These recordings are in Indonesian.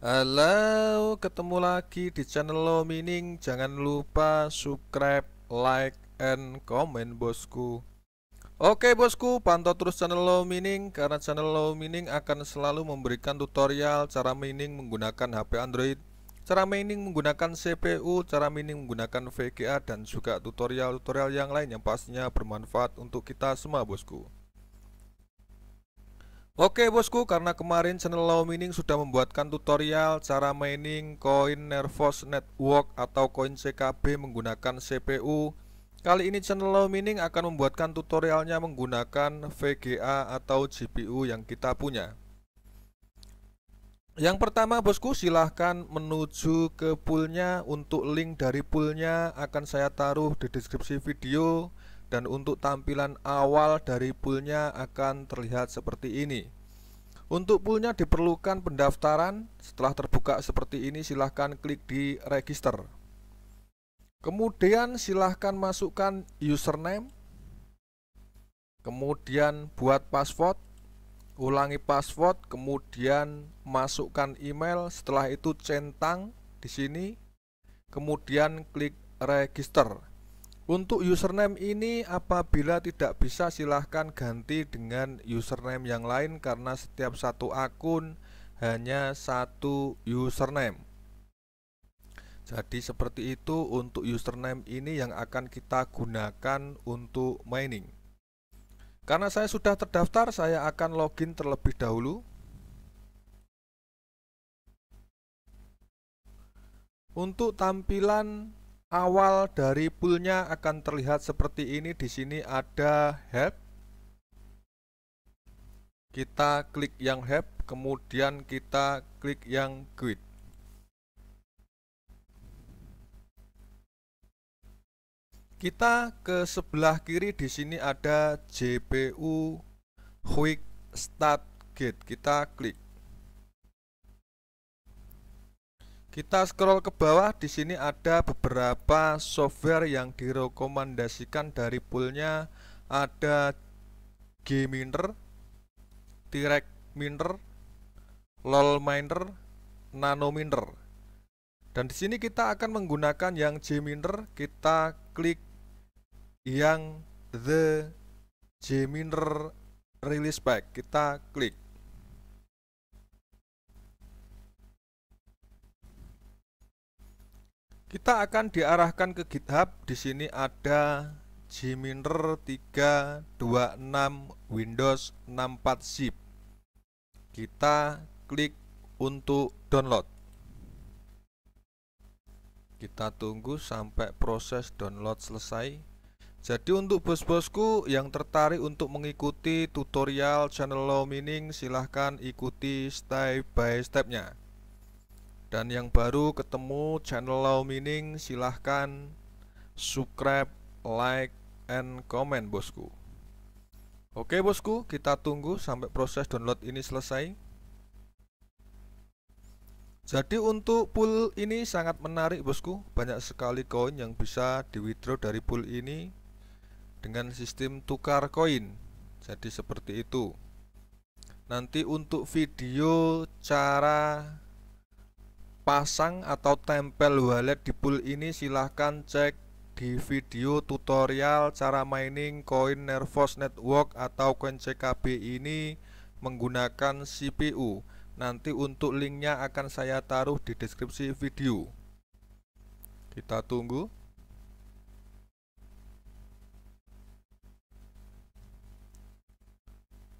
Halo, ketemu lagi di channel Lo Mining. Jangan lupa subscribe, like, and comment bosku. Oke bosku, pantau terus channel Lo Mining karena channel Lo Mining akan selalu memberikan tutorial cara mining menggunakan HP Android, cara mining menggunakan CPU, cara mining menggunakan VGA dan juga tutorial-tutorial yang lain yang pastinya bermanfaat untuk kita semua bosku. Oke bosku, karena kemarin channel Law Mining sudah membuatkan tutorial cara mining koin Nervos Network atau koin CKB menggunakan CPU. Kali ini channel Law Mining akan membuatkan tutorialnya menggunakan VGA atau GPU yang kita punya. Yang pertama bosku silahkan menuju ke poolnya Untuk link dari poolnya akan saya taruh di deskripsi video dan untuk tampilan awal dari poolnya akan terlihat seperti ini untuk poolnya diperlukan pendaftaran setelah terbuka seperti ini silahkan klik di register kemudian silahkan masukkan username kemudian buat password ulangi password kemudian masukkan email setelah itu centang di sini kemudian klik register untuk username ini apabila tidak bisa silahkan ganti dengan username yang lain karena setiap satu akun hanya satu username Jadi seperti itu untuk username ini yang akan kita gunakan untuk mining Karena saya sudah terdaftar saya akan login terlebih dahulu Untuk tampilan awal dari poolnya akan terlihat seperti ini di sini ada help kita klik yang help kemudian kita klik yang grid kita ke sebelah kiri di sini ada JPU quick start gate kita klik Kita scroll ke bawah, di sini ada beberapa software yang direkomendasikan dari poolnya ada Gminer, Tirek Miner, LOL Miner, Nano Miner. Dan di sini kita akan menggunakan yang Gminer, kita klik yang the Gminer release pack, kita klik. Kita akan diarahkan ke GitHub. Di sini ada Gminer 326 Windows 64 zip. Kita klik untuk download. Kita tunggu sampai proses download selesai. Jadi untuk bos-bosku yang tertarik untuk mengikuti tutorial channel low mining silahkan ikuti step by stepnya. Dan yang baru ketemu channel Lau Mining silahkan subscribe, like, and comment bosku Oke bosku, kita tunggu sampai proses download ini selesai Jadi untuk pool ini sangat menarik bosku Banyak sekali koin yang bisa di withdraw dari pool ini Dengan sistem tukar koin Jadi seperti itu Nanti untuk video cara pasang atau tempel wallet di pool ini silahkan cek di video tutorial cara mining koin Nervos Network atau koin CKB ini menggunakan CPU nanti untuk linknya akan saya taruh di deskripsi video kita tunggu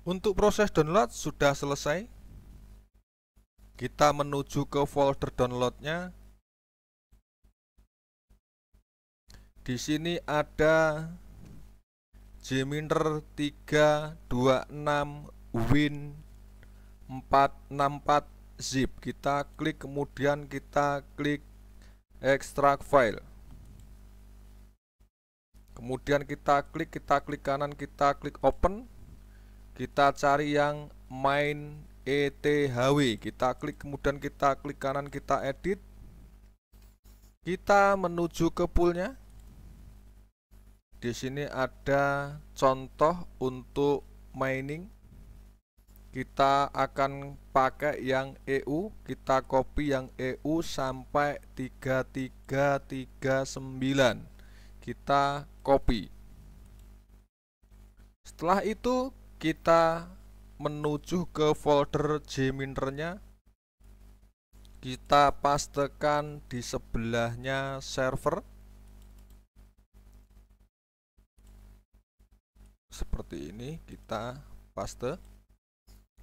Untuk proses download sudah selesai kita menuju ke folder downloadnya di sini ada Jminer 326 Win 464 zip kita klik kemudian kita klik extract file kemudian kita klik kita klik kanan kita klik open kita cari yang main ETHW kita klik kemudian kita klik kanan kita edit kita menuju ke poolnya di sini ada contoh untuk mining kita akan pakai yang EU kita copy yang EU sampai 3339 kita copy setelah itu kita menuju ke folder jminternya kita pastekan di sebelahnya server seperti ini kita paste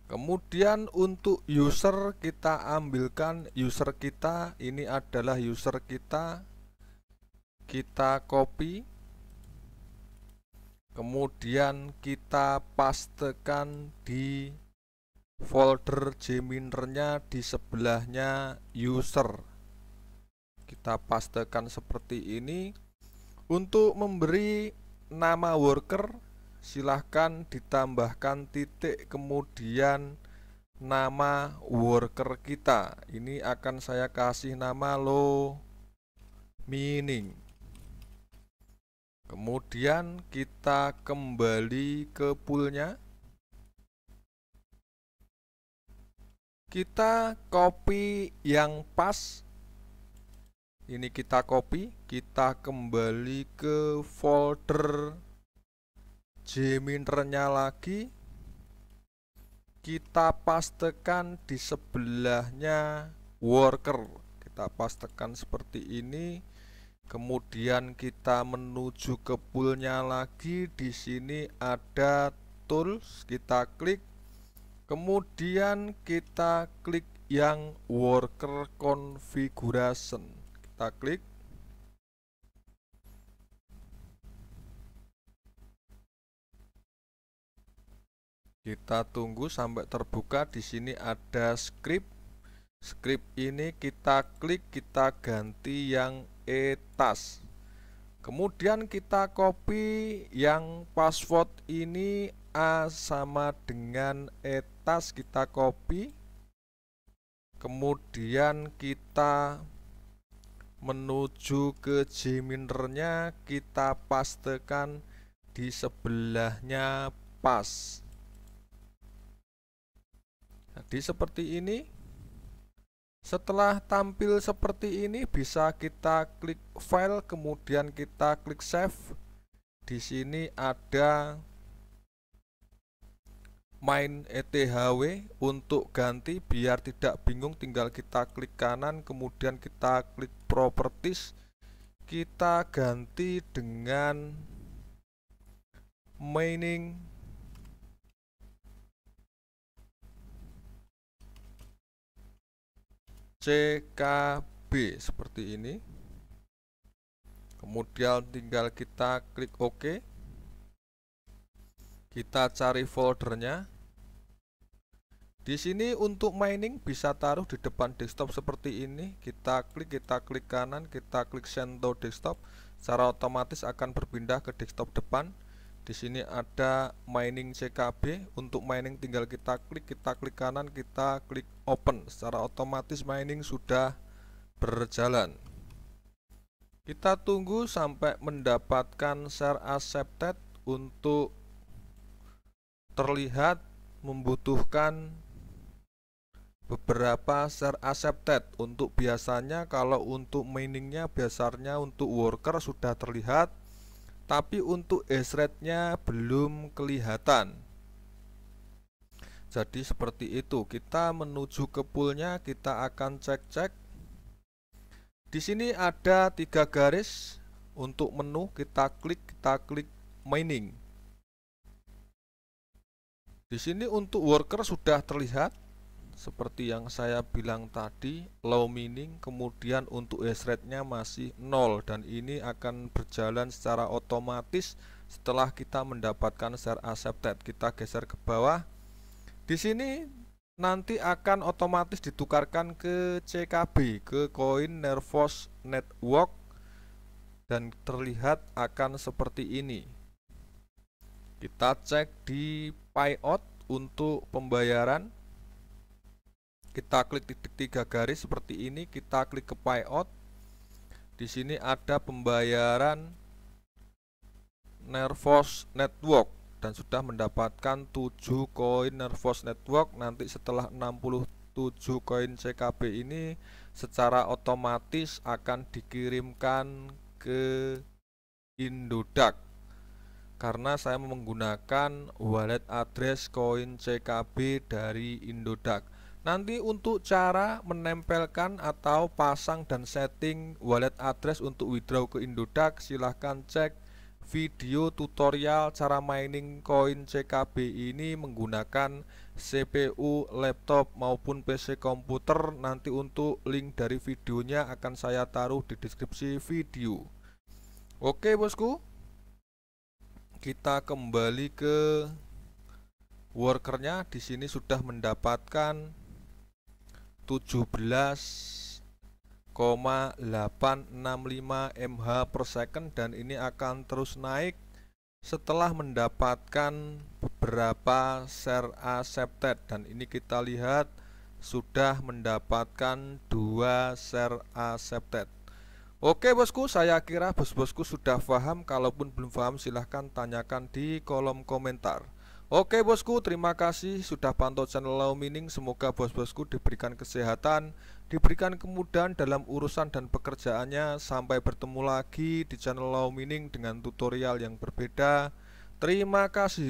kemudian untuk user kita ambilkan user kita ini adalah user kita kita copy kemudian kita pastekan di folder jminernya di sebelahnya user kita pastekan seperti ini untuk memberi nama worker silahkan ditambahkan titik kemudian nama worker kita ini akan saya kasih nama lo meaning Kemudian kita kembali ke poolnya. Kita copy yang pas. Ini kita copy, kita kembali ke folder Jminternya lagi. Kita pastekan di sebelahnya worker. Kita pastekan seperti ini kemudian kita menuju ke poolnya lagi di sini ada tools kita klik kemudian kita klik yang worker configuration kita klik kita tunggu sampai terbuka di sini ada script Script ini kita klik, kita ganti yang etas. Kemudian kita copy yang password ini A sama dengan etas kita copy. Kemudian kita menuju ke Gminernya kita pastekan di sebelahnya pas. Jadi nah, seperti ini. Setelah tampil seperti ini bisa kita klik file kemudian kita klik save. Di sini ada main ETHW untuk ganti biar tidak bingung tinggal kita klik kanan kemudian kita klik properties kita ganti dengan mining CKB seperti ini kemudian tinggal kita klik OK kita cari foldernya di sini untuk mining bisa taruh di depan desktop seperti ini kita klik kita klik kanan kita klik send to desktop secara otomatis akan berpindah ke desktop depan di sini ada mining CKB untuk mining tinggal kita klik kita klik kanan kita klik open secara otomatis mining sudah berjalan kita tunggu sampai mendapatkan share accepted untuk terlihat membutuhkan beberapa share accepted untuk biasanya kalau untuk miningnya biasanya untuk worker sudah terlihat tapi untuk hash rate-nya belum kelihatan. Jadi seperti itu, kita menuju ke poolnya, kita akan cek-cek. Di sini ada tiga garis untuk menu, kita klik, kita klik mining. Di sini untuk worker sudah terlihat, seperti yang saya bilang tadi low mining kemudian untuk hash rate-nya masih nol dan ini akan berjalan secara otomatis setelah kita mendapatkan share accepted kita geser ke bawah di sini nanti akan otomatis ditukarkan ke CKB ke koin nervous Network dan terlihat akan seperti ini kita cek di payout untuk pembayaran kita klik titik tiga garis seperti ini kita klik ke payout di sini ada pembayaran Nervos Network dan sudah mendapatkan 7 koin Nervos Network nanti setelah 67 koin CKB ini secara otomatis akan dikirimkan ke Indodax karena saya menggunakan wallet address koin CKB dari Indodax Nanti untuk cara menempelkan atau pasang dan setting wallet address untuk withdraw ke Indodax silahkan cek video tutorial cara mining koin CKB ini menggunakan CPU laptop maupun PC komputer nanti untuk link dari videonya akan saya taruh di deskripsi video Oke bosku kita kembali ke workernya di sini sudah mendapatkan 17,865 mh per second dan ini akan terus naik setelah mendapatkan beberapa share accepted dan ini kita lihat sudah mendapatkan dua share accepted Oke bosku, saya kira bos-bosku sudah paham. Kalaupun belum paham, silahkan tanyakan di kolom komentar. Oke bosku, terima kasih sudah pantau channel Lau Mining. Semoga bos-bosku diberikan kesehatan, diberikan kemudahan dalam urusan dan pekerjaannya. Sampai bertemu lagi di channel Lau Mining dengan tutorial yang berbeda. Terima kasih.